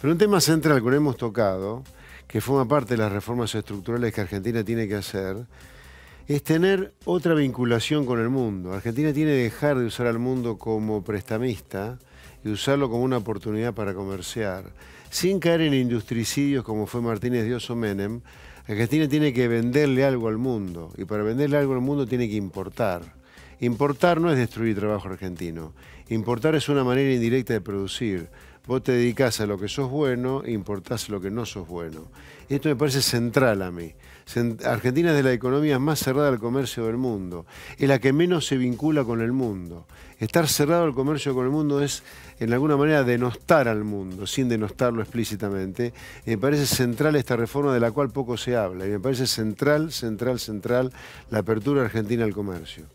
Pero un tema central que no hemos tocado, que forma parte de las reformas estructurales que Argentina tiene que hacer, es tener otra vinculación con el mundo. Argentina tiene que dejar de usar al mundo como prestamista y usarlo como una oportunidad para comerciar. Sin caer en industricidios como fue Martínez Dios o Menem, Argentina tiene que venderle algo al mundo y para venderle algo al mundo tiene que importar. Importar no es destruir trabajo argentino, importar es una manera indirecta de producir. Vos te dedicás a lo que sos bueno e importás lo que no sos bueno. Esto me parece central a mí. Argentina es de la economía más cerrada al comercio del mundo. Es la que menos se vincula con el mundo. Estar cerrado al comercio con el mundo es, en alguna manera, denostar al mundo, sin denostarlo explícitamente. me parece central esta reforma de la cual poco se habla. Y me parece central, central, central la apertura argentina al comercio.